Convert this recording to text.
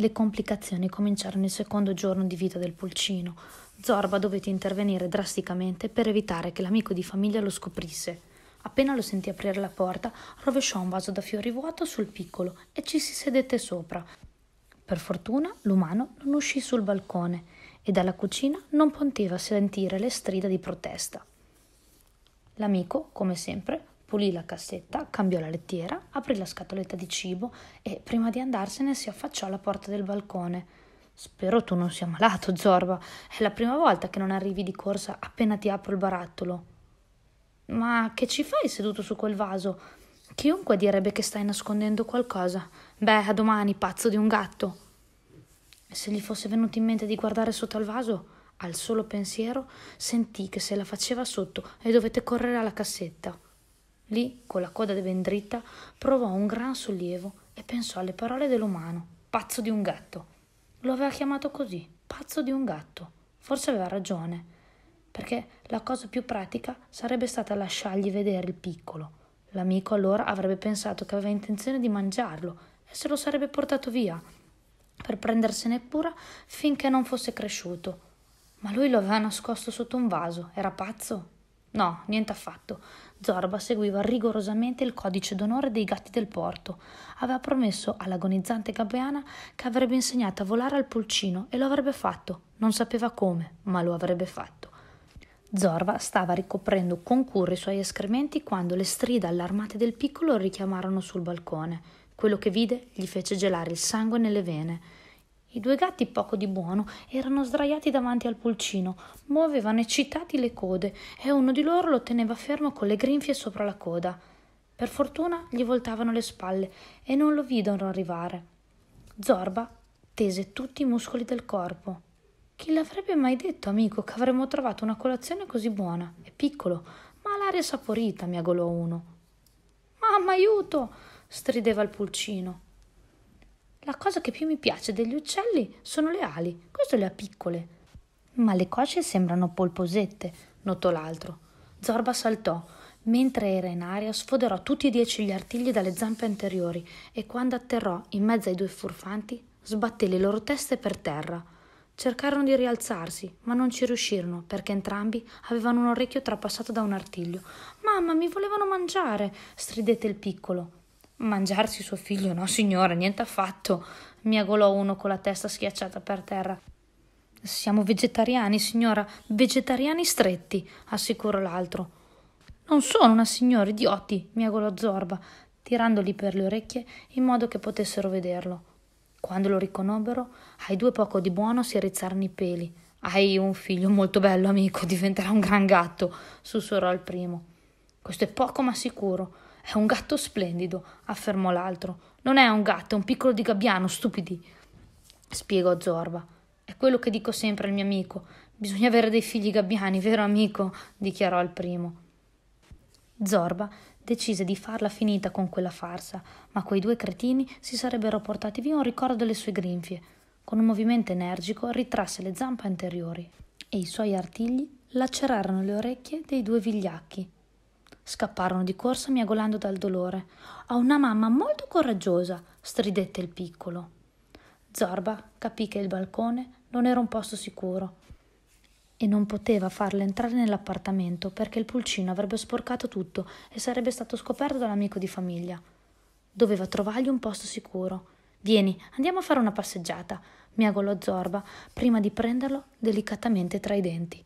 Le complicazioni cominciarono il secondo giorno di vita del pulcino. Zorba dovette intervenire drasticamente per evitare che l'amico di famiglia lo scoprisse. Appena lo sentì aprire la porta, rovesciò un vaso da fiori vuoto sul piccolo e ci si sedette sopra. Per fortuna l'umano non uscì sul balcone e dalla cucina non poteva sentire le strida di protesta. L'amico, come sempre, pulì la cassetta, cambiò la lettiera, aprì la scatoletta di cibo e prima di andarsene si affacciò alla porta del balcone. Spero tu non sia malato, Zorba. È la prima volta che non arrivi di corsa appena ti apro il barattolo. Ma che ci fai seduto su quel vaso? Chiunque direbbe che stai nascondendo qualcosa. Beh, a domani, pazzo di un gatto. Se gli fosse venuto in mente di guardare sotto al vaso, al solo pensiero, sentì che se la faceva sotto e dovette correre alla cassetta. Lì, con la coda ben dritta, provò un gran sollievo e pensò alle parole dell'umano, pazzo di un gatto. Lo aveva chiamato così, pazzo di un gatto. Forse aveva ragione, perché la cosa più pratica sarebbe stata lasciargli vedere il piccolo. L'amico allora avrebbe pensato che aveva intenzione di mangiarlo e se lo sarebbe portato via, per prendersene cura finché non fosse cresciuto. Ma lui lo aveva nascosto sotto un vaso. Era pazzo? No, niente affatto. Zorba seguiva rigorosamente il codice d'onore dei gatti del porto. Aveva promesso all'agonizzante gabbiana che avrebbe insegnato a volare al pulcino e lo avrebbe fatto. Non sapeva come, ma lo avrebbe fatto. Zorba stava ricoprendo con cura i suoi escrementi quando le strida allarmate del piccolo richiamarono sul balcone. Quello che vide gli fece gelare il sangue nelle vene. I due gatti poco di buono erano sdraiati davanti al pulcino, muovevano eccitati le code e uno di loro lo teneva fermo con le grinfie sopra la coda. Per fortuna gli voltavano le spalle e non lo videro arrivare. Zorba tese tutti i muscoli del corpo. Chi l'avrebbe mai detto, amico, che avremmo trovato una colazione così buona? È piccolo, ma ha l'aria saporita, miagolò uno. Mamma, aiuto! strideva il pulcino. La cosa che più mi piace degli uccelli sono le ali, questo le ha piccole. Ma le cosce sembrano polposette, notò l'altro. Zorba saltò. Mentre era in aria sfoderò tutti e dieci gli artigli dalle zampe anteriori e quando atterrò in mezzo ai due furfanti sbatté le loro teste per terra. Cercarono di rialzarsi, ma non ci riuscirono perché entrambi avevano un orecchio trapassato da un artiglio. Mamma, mi volevano mangiare! stridette il piccolo. Mangiarsi suo figlio? No, signora, niente affatto, miagolò uno con la testa schiacciata per terra. Siamo vegetariani, signora, vegetariani stretti, assicurò l'altro. Non sono una signora, idioti, miagolò Zorba, tirandoli per le orecchie in modo che potessero vederlo. Quando lo riconobbero, ai due poco di buono si rizzarono i peli. Hai un figlio molto bello, amico, diventerà un gran gatto, sussurrò il primo. Questo è poco ma sicuro. È un gatto splendido, affermò l'altro. Non è un gatto, è un piccolo di gabbiano, stupidi. Spiegò Zorba. È quello che dico sempre al mio amico. Bisogna avere dei figli gabbiani, vero amico? dichiarò il primo. Zorba decise di farla finita con quella farsa, ma quei due cretini si sarebbero portati via un ricordo delle sue grinfie. Con un movimento energico ritrasse le zampe anteriori e i suoi artigli lacerarono le orecchie dei due vigliacchi Scapparono di corsa miagolando dal dolore. Ho una mamma molto coraggiosa, stridette il piccolo. Zorba capì che il balcone non era un posto sicuro e non poteva farla entrare nell'appartamento perché il pulcino avrebbe sporcato tutto e sarebbe stato scoperto dall'amico di famiglia. Doveva trovargli un posto sicuro. Vieni, andiamo a fare una passeggiata, miagolò Zorba prima di prenderlo delicatamente tra i denti.